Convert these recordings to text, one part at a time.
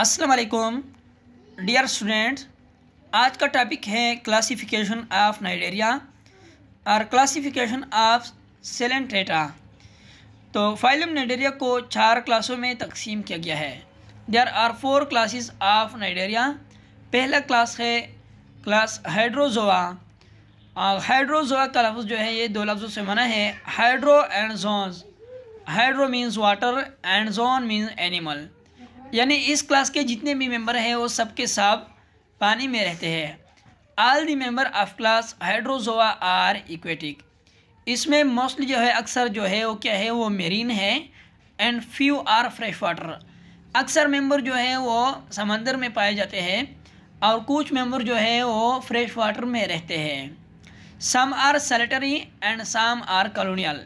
अस्सलाम वालेकुम dear students आज का टॉपिक है क्लासिफिकेशन ऑफ नाइडेरिया और क्लासिफिकेशन ऑफ सेलेंट्रेटा तो फाइलम नाइडेरिया को चार क्लासों में तकसीम किया गया है there are four classes of Cnidaria पहला क्लास है क्लास हाइड्रोजोआ और हाइड्रोजोआ का लफ्ज़ जो है ये दो लफ्ज़ों से मना है hydro and zones hydro means water and zone means animal यानी इस क्लास के जितने भी मेंबर हैं वो सबके सब पानी में रहते हैं all the member of class Hydrozoa are aquatic इसमें मोस्टली जो है अक्सर जो है वो क्या है वो मेरीन है and few are fresh water अक्सर मेंबर जो है वो समंदर में पाए जाते हैं और कुछ मेंबर जो है वो फ्रेश वाटर में रहते हैं some are solitary and some are colonial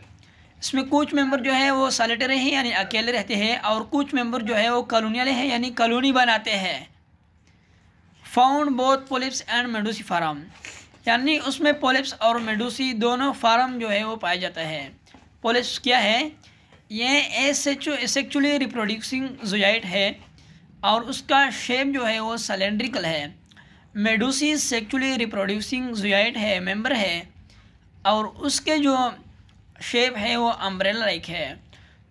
इसमें कुछ मेंबर जो है वो सैलिटरी हैं यानी अकेले रहते हैं और कुछ मेंबर जो है वो कॉलोनियल हैं यानी कॉलोनी बनाते हैं found both polyps and medusae form यानी उसमें पोलिप्स और मेडूसी दोनों फार्म जो है वो पाया जाता है पोलिप्स क्या है ये एसेक्चुअली रिप्रोड्यूसिंग जोजाइट है और उसका शेप जो है वो सलेंड्रिकल है मेडूसी सेक्चुअली रिप्रोड्यूसिंग जोजाइट है मेम्बर है और उसके जो शेप है वो अम्ब्रेला लाइक है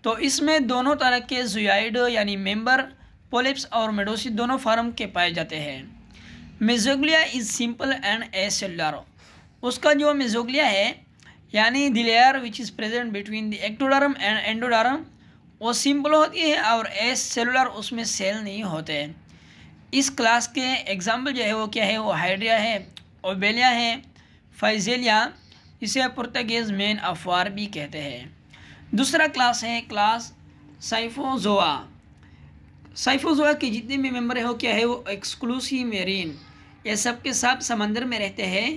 तो इसमें दोनों तरह के जुयाइड यानी मेंबर पोलिप्स और मेडोसी दोनों फार्म के पाए जाते हैं mesoglea is simple and acellular उसका जो मेजोगलिया है यानी the which is present between the ectoderm and endoderm वो सिंपल होती है और ए सेलुलर उसमें सेल नहीं होते इस क्लास के एग्जाम्पल जो है वो क्या है वो हाइड्रिया है ओबेलिया है फाइजेलिया इसे पुर्तगेज मैन अफवार भी कहते हैं दूसरा क्लास है क्लास साइफोजोआ साइफोजोआ के जितने भी मेम्बर हो क्या है वो एक्सक्लूसिव मेरीन ये सब के सब समंदर में रहते हैं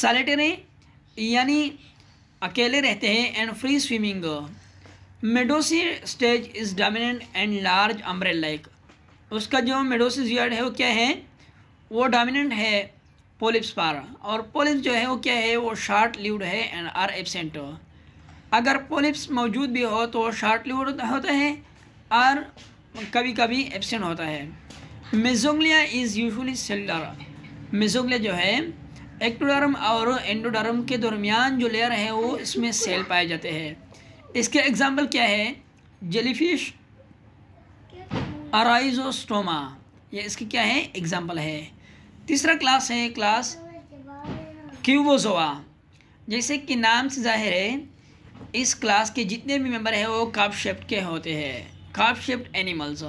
सैलिटरी यानी अकेले रहते हैं and free swimming medusae stage is dominant and large umbrella like उसका जो मेडोसिस है वो क्या है वो डोमिनेंट है पोलिप्स पर और पोलिप्स जो है वो क्या है वो शार्ट लिवड है एंड आर एबसेंट अगर पोलिप्स मौजूद भी हो तो शार्ट लिवड होता है और कभी कभी एबसेंट होता है mesoglea is usually cellular mesoglea जो है एक्टोडर्म और एंडोडर्म के दरमियान जो लेयर है वो इसमें सेल पाए जाते हैं इसके एग्जाम्पल क्या है जेलीफिश अराइजोस्टोमा ये इसकी क्या है एग्जाम्पल है तीसरा क्लास है क्लास क्यूबोजोआ जैसे कि नाम से जाहिर है इस क्लास के जितने भी मेंबर हैं वो काफ शेप्ट के होते हैं cup shaped animals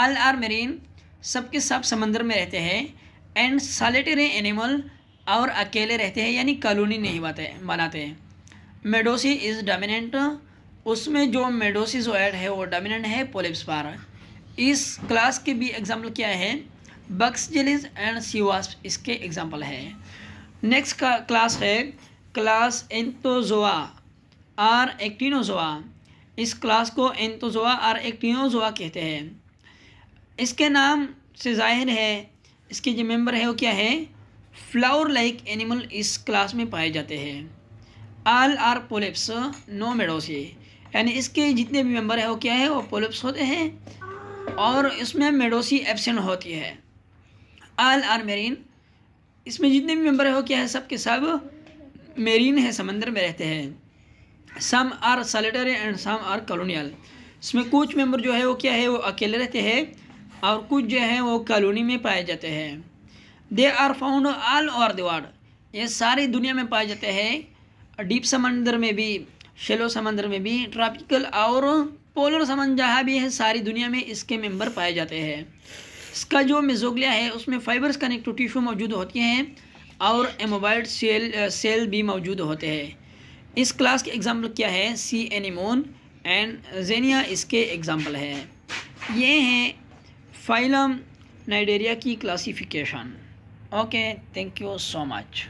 all are marine सबके सब समंदर में रहते हैं एंड सॉलिटरी एनिमल और अकेले रहते हैं यानी कॉलोनी नहीं बनाते बनाते हैं मेडोसी इज़ डोमिनेंट उसमें जो मेडोसी एड है वो डोमिनेंट है पोलिप्स पार इस क्लास के भी एग्जाम्पल क्या है बक्स जेलिस एंड सीवास इसके एग्जाम्पल हैं नेक्स्ट का क्लास है क्लास एंतोजोआ आर एक्टिनोजोआ इस क्लास को एंतोजोआ आर एक्टिनोजोआ कहते हैं इसके नाम से जाहिर है इसके जो मेम्बर है वो क्या है फ्लावर लाइक एनिमल इस क्लास में पाए जाते हैं all are polyps no medusae यानी इसके जितने भी मेंबर है वो क्या है वो पोलिप्स होते हैं और इसमें मेडोसी एबसेंट होती है आल आर मेरीन इसमें जितने भी मेंबर हो क्या है सब के सब मेरीन है समंदर में रहते हैं some are solitary and some are colonial इसमें कुछ मेंबर जो है वो क्या है वो अकेले रहते हैं और कुछ जो है वो कॉलोनी में पाए जाते हैं they are found all over the world ये सारी दुनिया में पाए जाते हैं डीप समंदर में भी शेलो समंदर में भी ट्रॉपिकल और पोलर समंदर जहाँ भी है सारी दुनिया में इसके मेंबर पाए जाते हैं इसका जो मेजोगलिया है उसमें फाइबर्स कनेक्टिव टिश्यू मौजूद होती हैं और एमोबाइड सेल सेल भी मौजूद होते हैं इस क्लास के एग्ज़ाम्पल क्या है सी एनिमोन एंड जेनिया इसके एग्ज़ाम्पल हैं ये हैं फाइलम नाइडेरिया की classification okay thank you so much